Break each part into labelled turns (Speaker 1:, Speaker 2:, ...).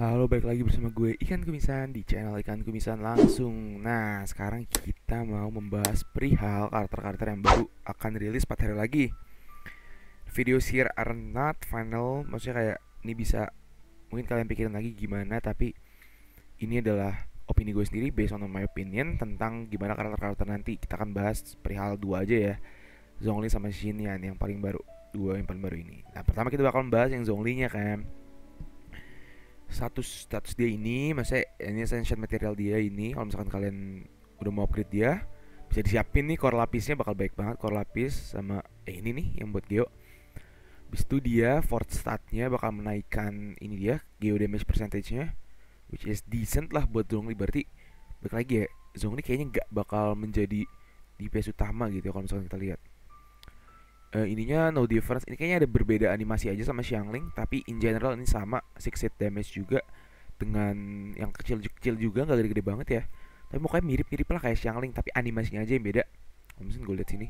Speaker 1: Halo, balik lagi bersama gue Ikan Kumisan di channel Ikan Kumisan langsung. Nah, sekarang kita mau membahas perihal karakter-karakter yang baru akan rilis 4 hari lagi. video here are not final, maksudnya kayak ini bisa mungkin kalian pikirin lagi gimana, tapi ini adalah opini gue sendiri based on my opinion tentang gimana karakter-karakter nanti. Kita akan bahas perihal dua aja ya. Zhongli sama Xinyan yang paling baru dua yang paling baru ini. Nah pertama kita bakal membahas yang Zhongli nya kan status status dia ini maksudnya ini essential material dia ini kalau misalkan kalian udah mau upgrade dia bisa disiapin nih core lapisnya bakal baik banget core lapis sama eh, ini nih yang buat geo Habis itu dia fort statnya bakal menaikkan ini dia geo damage percentage-nya which is decent lah buat Zhongli berarti baik lagi ya Zhongli kayaknya gak bakal menjadi DPS utama gitu ya kalau misalkan kita lihat uh, ininya no difference ini kayaknya ada berbeda animasi aja sama Xiangling tapi in general ini sama six hit damage juga dengan yang kecil-kecil juga nggak gede-gede banget ya tapi mukanya mirip-mirip lah kayak Xiangling tapi animasinya aja yang beda mungkin gue lihat sini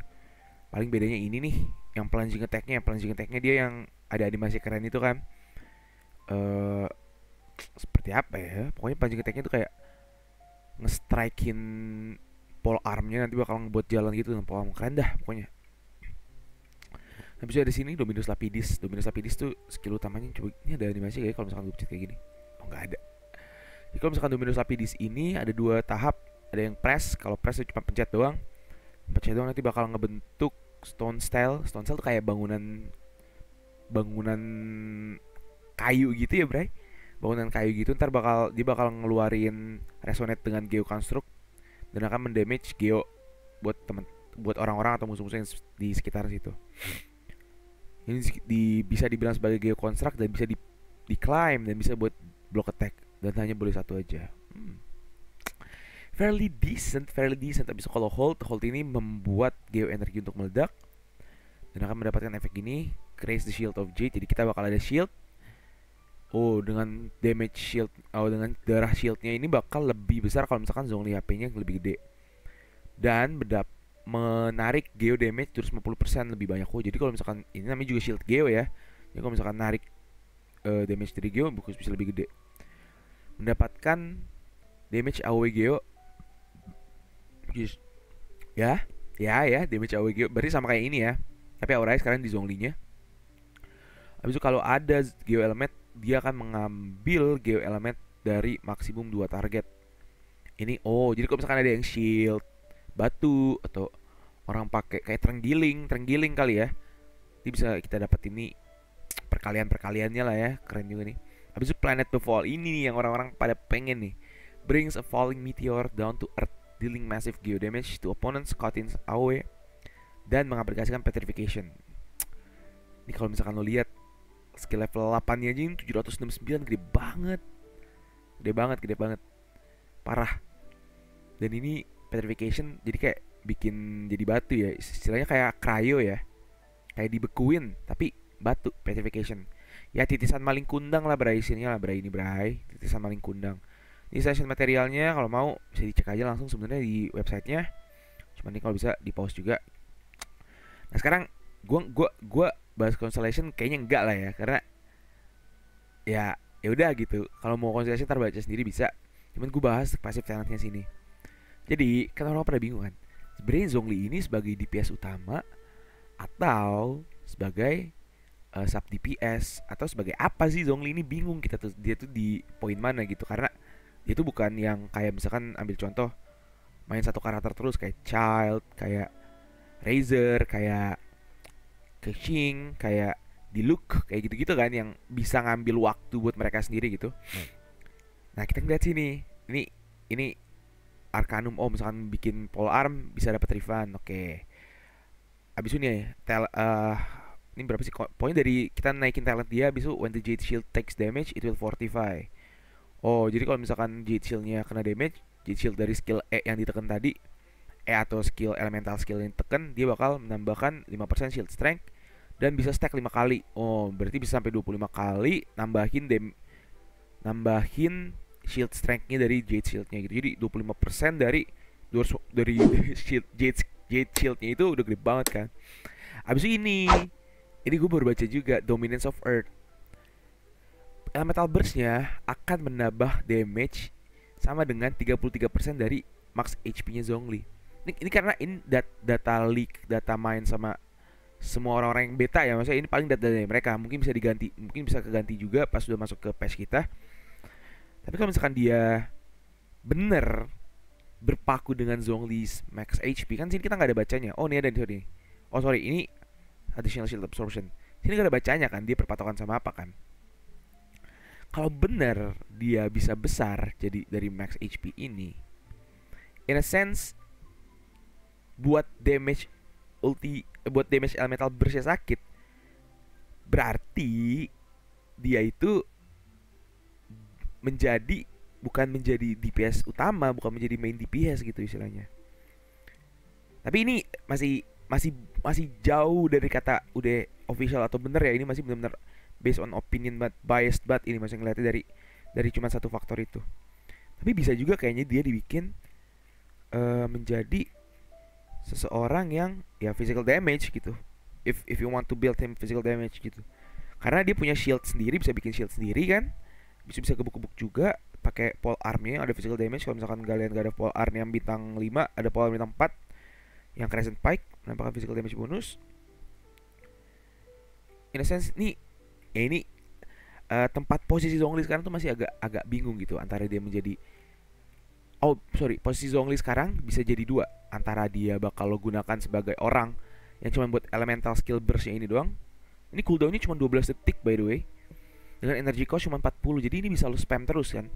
Speaker 1: paling bedanya ini nih yang plunging attacknya plunging attacknya dia yang ada animasi keren itu kan uh, seperti apa ya pokoknya plunging attacknya itu kayak nge-strikein pole armnya nanti bakal ngebuat jalan gitu dengan pole arm keren dah pokoknya habis itu ada sini Dominus Lapidis Dominus Lapidis tuh skill utamanya coba ini ada animasi gak ya kalau misalkan gue pencet kayak gini oh nggak ada jadi kalau misalkan Dominus Lapidis ini ada dua tahap ada yang press kalau press itu cuma pencet doang pencet doang nanti bakal ngebentuk stone style stone style tuh kayak bangunan bangunan kayu gitu ya Bray bangunan kayu gitu ntar bakal dia bakal ngeluarin resonate dengan geo construct dan akan mendamage geo buat temen buat orang-orang atau musuh-musuh yang di sekitar situ ini di, bisa dibilang sebagai geokonstruk dan bisa di, di climb dan bisa buat block attack dan hanya boleh satu aja hmm. fairly decent fairly decent tapi kalau hold hold ini membuat geo energi untuk meledak dan akan mendapatkan efek ini Grace the shield of jade jadi kita bakal ada shield Oh dengan damage shield Oh dengan darah shieldnya ini bakal lebih besar kalau misalkan zongli HP nya lebih gede Dan berdap menarik geo damage 50% lebih banyak kok. jadi kalau misalkan ini namanya juga shield geo ya jadi kalau misalkan narik uh, damage dari geo bagus bisa lebih gede mendapatkan damage AoE geo ya ya ya damage AoE geo berarti sama kayak ini ya tapi awalnya e sekarang di zonglinya habis itu kalau ada geo element dia akan mengambil geo element dari maksimum dua target ini oh jadi kalau misalkan ada yang shield batu atau orang pakai kayak terenggiling, terenggiling kali ya. Ini bisa kita dapat ini perkalian-perkaliannya lah ya, keren juga nih. Habis itu planet to fall ini nih yang orang-orang pada pengen nih. Brings a falling meteor down to earth, dealing massive damage to opponents caught in away dan mengaplikasikan petrification. Ini kalau misalkan lo lihat skill level 8-nya aja ini 769 gede banget. Gede banget, gede banget. Parah. Dan ini petrification jadi kayak bikin jadi batu ya istilahnya kayak cryo ya kayak dibekuin tapi batu petrification ya titisan maling kundang lah berai sini lah berai ini berai titisan maling kundang ini session materialnya kalau mau bisa dicek aja langsung sebenarnya di websitenya cuma nih kalau bisa di pause juga nah sekarang gua gua gua bahas constellation kayaknya enggak lah ya karena ya ya udah gitu kalau mau constellation ntar baca sendiri bisa cuman gue bahas pasif talentnya sini jadi, kan orang pada bingung kan? Sebenarnya Zhongli ini sebagai DPS utama atau sebagai uh, sub DPS atau sebagai apa sih Zhongli ini bingung kita tuh dia tuh di poin mana gitu karena dia tuh bukan yang kayak misalkan ambil contoh main satu karakter terus kayak Child, kayak Razer, kayak Cushing, kayak Diluc, kayak gitu-gitu kan yang bisa ngambil waktu buat mereka sendiri gitu. Hmm. Nah, kita ngeliat sini. Ini ini Arcanum oh misalkan bikin pole arm bisa dapat refund oke okay. abis itu nih tel uh, ini berapa sih poin dari kita naikin talent dia abis itu when the jade shield takes damage it will fortify oh jadi kalau misalkan jade shieldnya kena damage jade shield dari skill E yang ditekan tadi E atau skill elemental skill yang ditekan dia bakal menambahkan 5% shield strength dan bisa stack 5 kali oh berarti bisa sampai 25 kali nambahin dam, nambahin shield strength-nya dari jade shield-nya gitu. Jadi 25% dari dari shield jade, jade shield-nya itu udah gede banget kan. Abis ini, ini gue baru baca juga Dominance of Earth. Elemental eh, Burst-nya akan menambah damage sama dengan 33% dari max HP-nya Zhongli. Ini, ini karena ini dat, data leak, data main sama semua orang-orang yang beta ya maksudnya ini paling data dari mereka mungkin bisa diganti mungkin bisa keganti juga pas sudah masuk ke patch kita tapi kalau misalkan dia bener berpaku dengan Zhongli's max HP kan sini kita nggak ada bacanya. Oh ini ada di sini. Oh sorry ini additional shield absorption. Sini nggak ada bacanya kan dia perpatokan sama apa kan? Kalau bener dia bisa besar jadi dari max HP ini, in a sense buat damage ulti buat damage elemental bersih sakit berarti dia itu menjadi bukan menjadi DPS utama, bukan menjadi main DPS gitu istilahnya. Tapi ini masih masih masih jauh dari kata udah official atau bener ya ini masih benar-benar based on opinion but biased but ini masih ngeliatnya dari dari cuma satu faktor itu tapi bisa juga kayaknya dia dibikin uh, menjadi seseorang yang ya physical damage gitu if if you want to build him physical damage gitu karena dia punya shield sendiri bisa bikin shield sendiri kan bisa bisa gebuk-gebuk juga pakai pole nya ada physical damage kalau misalkan kalian gak ada pole arm yang bintang 5 ada pole arm bintang 4 yang crescent pike menambahkan physical damage bonus in a sense nih ya ini uh, tempat posisi Zongli sekarang tuh masih agak agak bingung gitu antara dia menjadi oh sorry posisi Zongli sekarang bisa jadi dua antara dia bakal lo gunakan sebagai orang yang cuma buat elemental skill burstnya ini doang ini cooldownnya cuma 12 detik by the way dengan energy cost cuma 40 jadi ini bisa lo spam terus kan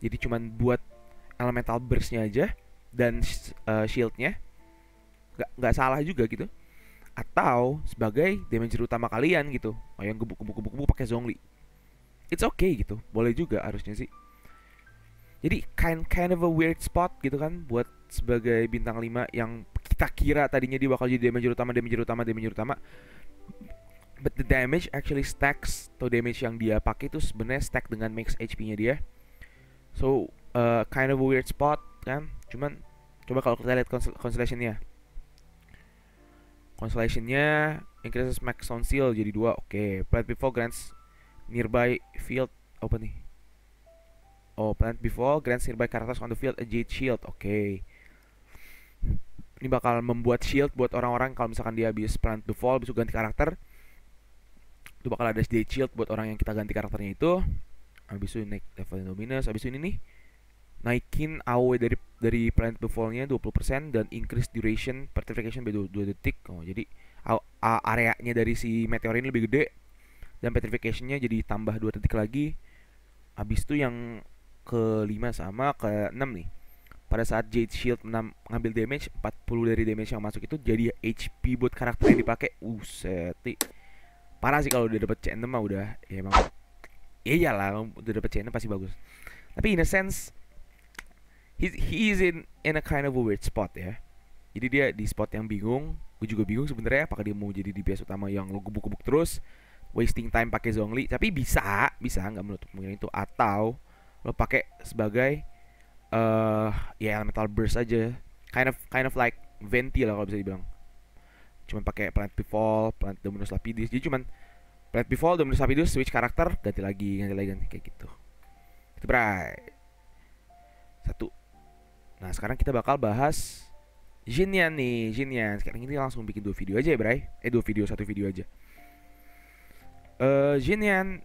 Speaker 1: jadi cuma buat elemental burstnya aja dan uh, shieldnya nggak nggak salah juga gitu atau sebagai damage utama kalian gitu oh yang gebuk gebuk gebuk gebuk pakai zongli it's okay gitu boleh juga harusnya sih jadi kind kind of a weird spot gitu kan buat sebagai bintang 5 yang kita kira tadinya dia bakal jadi damage utama damage utama damage utama but the damage actually stacks to damage yang dia pakai itu sebenarnya stack dengan max HP-nya dia. So uh, kind of a weird spot kan. Cuman coba kalau kita lihat constellation-nya. Constellation-nya increases max on seal jadi dua. Oke, okay. plant before grants nearby field apa nih? Oh, plant before grants nearby characters on the field a jade shield. Oke. Okay ini bakal membuat shield buat orang-orang kalau misalkan dia habis plant the fall bisa ganti karakter itu bakal ada SD shield buat orang yang kita ganti karakternya itu habis itu naik level Indominus habis ini nih naikin AOE dari dari planet befallnya 20% dan increase duration petrification by 2, detik oh jadi e, e areanya dari si meteor ini lebih gede dan petrificationnya jadi tambah 2 detik lagi habis itu yang kelima sama ke enam nih pada saat Jade Shield menam, ngambil damage 40 dari damage yang masuk itu jadi HP buat karakter yang dipakai uh seti parah sih kalau udah dapet c mah udah ya emang ya iyalah udah dapet c pasti bagus tapi in a sense he, he is in in a kind of a weird spot ya jadi dia di spot yang bingung gue juga bingung sebenarnya apakah dia mau jadi DPS utama yang lo gebuk-gebuk terus wasting time pakai Zhongli tapi bisa bisa nggak menutup mungkin itu atau lo pakai sebagai eh uh, ya elemental burst aja kind of kind of like venti lah kalau bisa dibilang cuman pakai planet before planet dominus lapidus jadi cuman planet pivol dominus lapidus switch karakter ganti lagi ganti lagi ganti kayak gitu itu berai satu nah sekarang kita bakal bahas Jinian nih Jinian. sekarang ini langsung bikin dua video aja ya berai. eh dua video satu video aja uh, eh, Jinyan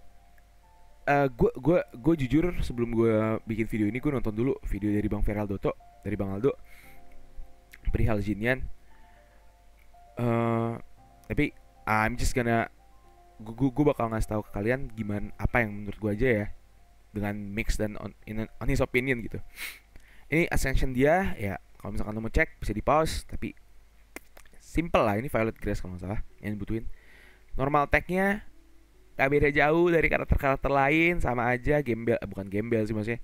Speaker 1: uh, eh, gue gue gue jujur sebelum gue bikin video ini gue nonton dulu video dari bang Feral Doto dari bang Aldo perihal Jinian uh, tapi I'm just gonna gue gue bakal ngasih tahu ke kalian gimana apa yang menurut gue aja ya dengan mix dan on, in, on his opinion gitu ini ascension dia ya kalau misalkan lo mau cek bisa di pause tapi simple lah ini violet grass kalau nggak salah yang dibutuhin normal tagnya gak beda jauh dari karakter-karakter lain sama aja gembel eh, bukan gembel sih maksudnya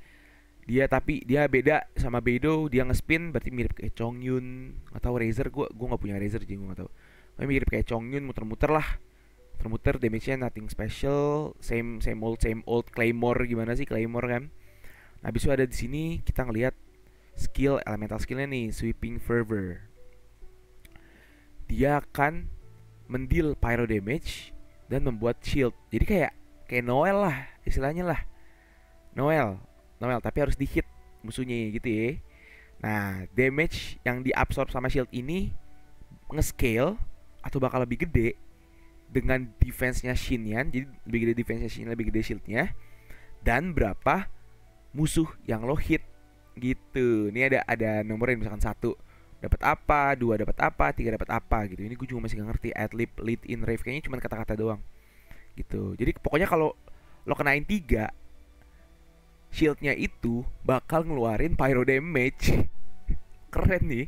Speaker 1: dia tapi dia beda sama Bedo dia ngespin berarti mirip kayak Chong Yun atau Razer gua gue nggak punya Razer jadi gue nggak tahu tapi mirip kayak Chong Yun muter-muter lah muter-muter damage-nya nothing special same same old same old Claymore gimana sih Claymore kan nah, habis ada di sini kita ngelihat skill elemental skillnya nih sweeping fervor dia akan mendil pyro damage dan membuat shield jadi kayak kayak Noel lah istilahnya lah Noel Noel tapi harus dihit musuhnya gitu ya. Nah, damage yang diabsorb sama shield ini nge-scale atau bakal lebih gede dengan defense-nya Shin Yan jadi lebih gede defense-nya Shin lebih gede shield-nya dan berapa musuh yang lo hit gitu. Ini ada ada nomornya misalkan satu dapat apa, dua dapat apa, tiga dapat apa gitu. Ini gue juga masih gak ngerti adlib lead in rave kayaknya cuma kata-kata doang gitu. Jadi pokoknya kalau lo kenain tiga shieldnya itu bakal ngeluarin pyro damage keren nih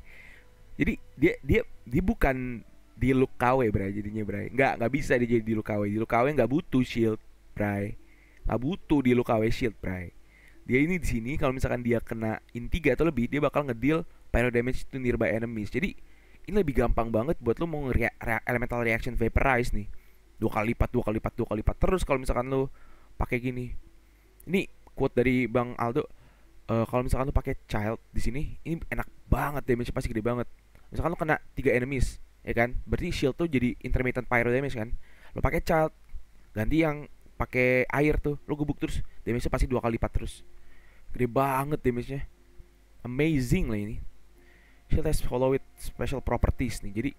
Speaker 1: jadi dia dia dia bukan di look KW bray jadinya bray nggak nggak bisa dia jadi di look di look KW nggak butuh shield bray nggak butuh di look shield bray dia ini di sini kalau misalkan dia kena intiga atau lebih dia bakal ngedil pyro damage to nearby enemies jadi ini lebih gampang banget buat lo mau rea rea elemental reaction vaporize nih dua kali lipat dua kali lipat dua kali lipat terus kalau misalkan lo pakai gini ini quote dari Bang Aldo uh, kalau misalkan lu pakai child di sini ini enak banget damage pasti gede banget misalkan lu kena tiga enemies ya kan berarti shield tuh jadi intermittent pyro damage kan lu pakai child ganti yang pakai air tuh lu gebuk terus damage pasti dua kali lipat terus gede banget damage-nya amazing lah ini shield has follow with special properties nih jadi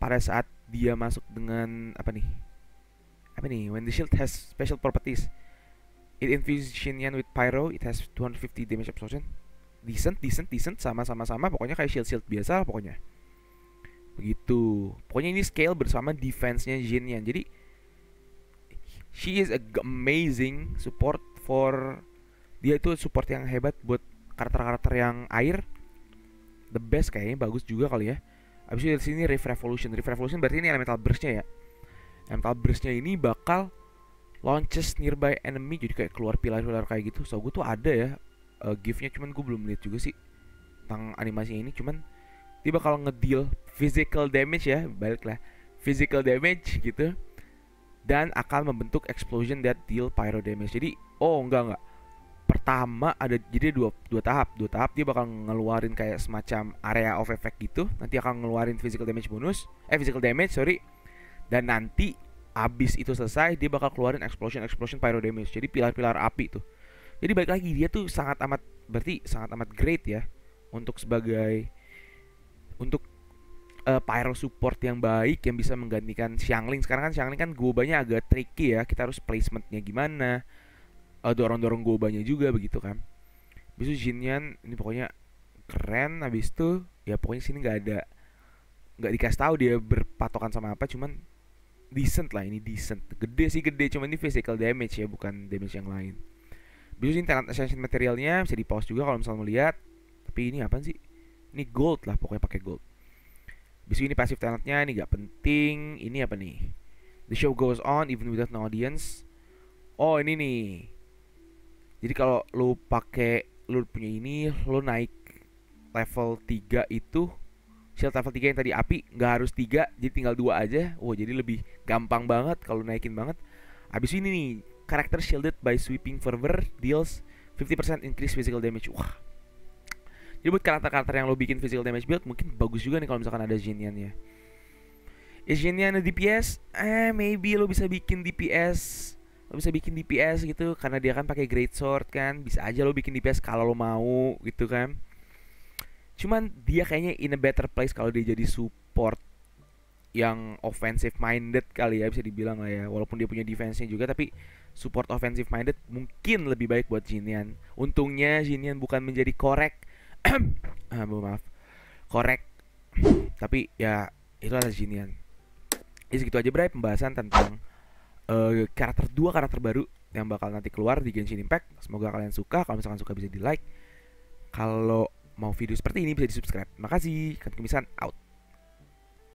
Speaker 1: pada saat dia masuk dengan apa nih apa nih when the shield has special properties It infuses Shinyan with Pyro. It has 250 damage absorption. Decent, decent, decent. Sama, sama, sama. Pokoknya kayak shield-shield biasa lah pokoknya. Begitu. Pokoknya ini scale bersama defense-nya Shinyan. Jadi, she is a amazing support for... Dia itu support yang hebat buat karakter-karakter yang air. The best kayaknya. Bagus juga kali ya. Abis itu dari sini Rift Revolution. Rift Revolution berarti ini elemental burst-nya ya. Elemental burst-nya ini bakal launches nearby enemy jadi kayak keluar pilar-pilar kayak gitu so gue tuh ada ya uh, eh, gifnya cuman gue belum lihat juga sih tentang animasinya ini cuman dia bakal ngedeal physical damage ya baliklah physical damage gitu dan akan membentuk explosion that deal pyro damage jadi oh enggak enggak pertama ada jadi dua dua tahap dua tahap dia bakal ngeluarin kayak semacam area of effect gitu nanti akan ngeluarin physical damage bonus eh physical damage sorry dan nanti abis itu selesai dia bakal keluarin explosion explosion pyro damage jadi pilar-pilar api tuh jadi baik lagi dia tuh sangat amat berarti sangat amat great ya untuk sebagai untuk uh, pyro support yang baik yang bisa menggantikan Xiangling sekarang kan Xiangling kan gobanya agak tricky ya kita harus placementnya gimana uh, dorong-dorong gobanya juga begitu kan bisu jinian ini pokoknya keren abis tuh ya pokoknya sini nggak ada nggak dikasih tahu dia berpatokan sama apa cuman decent lah ini decent gede sih gede cuman ini physical damage ya bukan damage yang lain bisa sih talent ascension materialnya bisa di pause juga kalau misalnya melihat tapi ini apa sih ini gold lah pokoknya pakai gold bisa ini pasif talentnya ini gak penting ini apa nih the show goes on even without an audience oh ini nih jadi kalau lo pakai lo punya ini lo naik level 3 itu shield level 3 yang tadi api nggak harus 3 jadi tinggal dua aja wow jadi lebih gampang banget kalau naikin banget abis ini nih karakter shielded by sweeping fervor deals 50% increase physical damage wah jadi buat karakter-karakter yang lo bikin physical damage build mungkin bagus juga nih kalau misalkan ada Jinian ya. Is Jinian DPS? Eh, maybe lo bisa bikin DPS. Lo bisa bikin DPS gitu karena dia kan pakai great sword kan. Bisa aja lo bikin DPS kalau lo mau gitu kan cuman dia kayaknya in a better place kalau dia jadi support yang offensive minded kali ya bisa dibilang lah ya walaupun dia punya defense-nya juga tapi support offensive minded mungkin lebih baik buat Jinian untungnya Jinian bukan menjadi korek ah, maaf korek tapi ya itu adalah Jinian ya segitu aja bray pembahasan tentang uh, karakter dua karakter baru yang bakal nanti keluar di Genshin Impact semoga kalian suka kalau misalkan suka bisa di like kalau mau video seperti ini bisa di subscribe. Makasih, kami kemisan out.